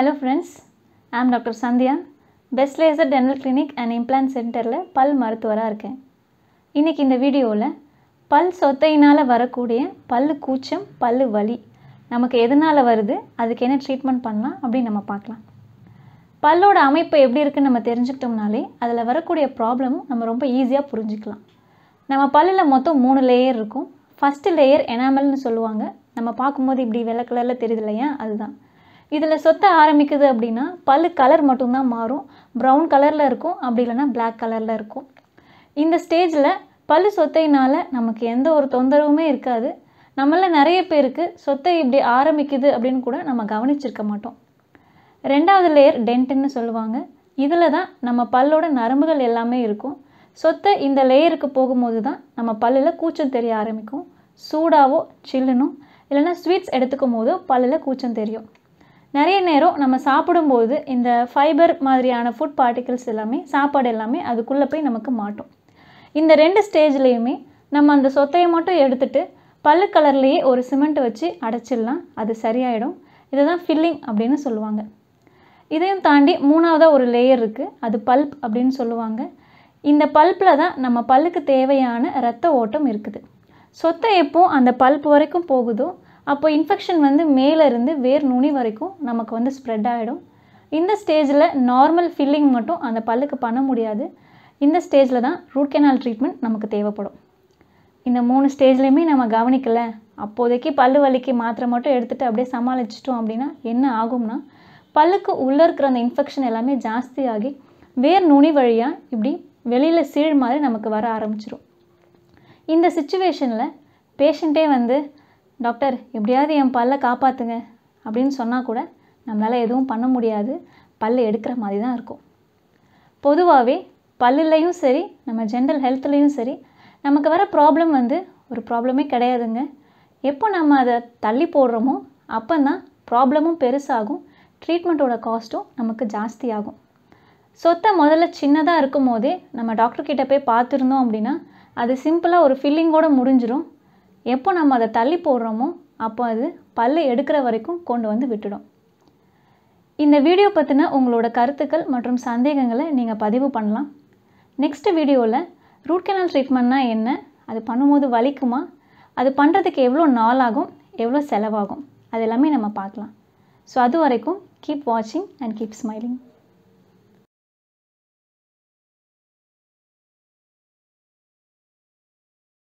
hello friends ஆம் doctor Sandhya best laser dental clinic and implant சென்டரில் பல் மருத்துவராக இருக்கேன் இன்றைக்கி இந்த வீடியோவில் பல் சொத்தையினால் வரக்கூடிய பல் கூச்சம் பல் வலி நமக்கு எதனால் வருது அதுக்கு என்ன ட்ரீட்மெண்ட் பண்ணலாம் அப்படின்னு நம்ம பார்க்கலாம் பல்லோட அமைப்பு எப்படி இருக்குன்னு நம்ம தெரிஞ்சுக்கிட்டோம்னாலே அதில் வரக்கூடிய ப்ராப்ளமும் நம்ம ரொம்ப ஈஸியாக புரிஞ்சுக்கலாம் நம்ம பல்லில் மொத்தம் மூணு லேயர் இருக்கும் ஃபஸ்ட்டு லேயர் எனாமல்னு சொல்லுவாங்க நம்ம பார்க்கும்போது இப்படி வெள்ளை கலரில் தெரியுது இல்லையா அதுதான் இதில் சொத்தை ஆரம்பிக்குது அப்படின்னா பல் கலர் மட்டும்தான் மாறும் ப்ரௌன் கலரில் இருக்கும் அப்படி இல்லைன்னா பிளாக் கலரில் இருக்கும் இந்த ஸ்டேஜில் பல் சொத்தையினால் நமக்கு எந்த ஒரு தொந்தரவுமே இருக்காது நம்மள நிறைய பேருக்கு சொத்தை இப்படி ஆரம்பிக்குது அப்படின்னு கூட நம்ம கவனிச்சிருக்க மாட்டோம் ரெண்டாவது லேயர் டென்ட்டுன்னு சொல்லுவாங்க இதில் தான் நம்ம பல்லோட நரம்புகள் எல்லாமே இருக்கும் சொத்தை இந்த லேயருக்கு போகும்போது தான் நம்ம பல்லில் கூச்சம் தெரிய ஆரம்பிக்கும் சூடாவோ சில்லுனும் இல்லைன்னா ஸ்வீட்ஸ் எடுத்துக்கும் போதோ பல்லில் கூச்சம் தெரியும் நிறைய நேரம் நம்ம சாப்பிடும்போது இந்த ஃபைபர் மாதிரியான ஃபுட் பார்ட்டிகிள்ஸ் எல்லாமே சாப்பாடு எல்லாமே அதுக்குள்ளே போய் நமக்கு மாட்டும் இந்த ரெண்டு ஸ்டேஜ்லேயுமே நம்ம அந்த சொத்தையை மட்டும் எடுத்துட்டு பல்லு கலர்லேயே ஒரு சிமெண்ட் வச்சு அடைச்சிடலாம் அது சரியாயிடும் இதுதான் ஃபில்லிங் அப்படின்னு சொல்லுவாங்க இதையும் தாண்டி மூணாவதாக ஒரு லேயர் இருக்குது அது பல்ப் அப்படின்னு சொல்லுவாங்க இந்த பல்ப்பில் தான் நம்ம பல்லுக்கு தேவையான இரத்த ஓட்டம் இருக்குது சொத்தை எப்போ அந்த பல்ப் வரைக்கும் போகுதோ அப்போ இன்ஃபெக்ஷன் வந்து மேலேருந்து வேர் நுனி வரைக்கும் நமக்கு வந்து ஸ்ப்ரெட் ஆகிடும் இந்த ஸ்டேஜில் நார்மல் ஃபில்லிங் மட்டும் அந்த பல்லுக்கு பண்ண முடியாது இந்த ஸ்டேஜில் தான் ரூட் கெனால் ட்ரீட்மெண்ட் நமக்கு தேவைப்படும் இந்த மூணு ஸ்டேஜ்லேயுமே நம்ம கவனிக்கலை அப்போதைக்கு பல்லு வலிக்கு மாத்திரை மட்டும் எடுத்துகிட்டு அப்படியே சமாளிச்சிட்டோம் அப்படின்னா என்ன ஆகும்னா பல்லுக்கு உள்ளே இருக்கிற அந்த இன்ஃபெக்ஷன் எல்லாமே ஜாஸ்தியாகி வேர் நுனி வழியாக இப்படி வெளியில் சீழ் மாதிரி நமக்கு வர ஆரம்பிச்சிடும் இந்த சுச்சுவேஷனில் பேஷண்ட்டே வந்து டாக்டர் எப்படியாவது என் பல்லை காப்பாற்றுங்க அப்படின்னு சொன்னால் கூட நம்மளால் எதுவும் பண்ண முடியாது பல் எடுக்கிற மாதிரி தான் இருக்கும் பொதுவாகவே பல்லுலேயும் சரி நம்ம ஜென்ரல் ஹெல்த்லேயும் சரி நமக்கு வர ப்ராப்ளம் வந்து ஒரு ப்ராப்ளமே கிடையாதுங்க எப்போ நம்ம அதை தள்ளி போடுறோமோ அப்போ தான் ப்ராப்ளமும் பெருசாகும் ட்ரீட்மெண்ட்டோட காஸ்ட்டும் நமக்கு ஜாஸ்தியாகும் சொத்தை முதல்ல சின்னதாக இருக்கும் போதே நம்ம டாக்டர்கிட்ட போய் பார்த்துருந்தோம் அப்படின்னா அது சிம்பிளாக ஒரு ஃபில்லிங்கோடு முடிஞ்சிடும் எப்போ நம்ம அதை தள்ளி போடுறோமோ அப்போ அது பல்லை எடுக்கிற வரைக்கும் கொண்டு வந்து விட்டுடும் இந்த வீடியோ பற்றின உங்களோட கருத்துக்கள் மற்றும் சந்தேகங்களை நீங்கள் பதிவு பண்ணலாம் நெக்ஸ்ட் வீடியோவில் ரூட் கெனால் ட்ரீட்மெண்ட்னா என்ன அது பண்ணும்போது வலிக்குமா அது பண்ணுறதுக்கு எவ்வளோ நாள் ஆகும் எவ்வளோ செலவாகும் அது எல்லாமே நம்ம பார்க்கலாம் ஸோ அது வரைக்கும் கீப் வாட்சிங் அண்ட் கீப் ஸ்மைலிங்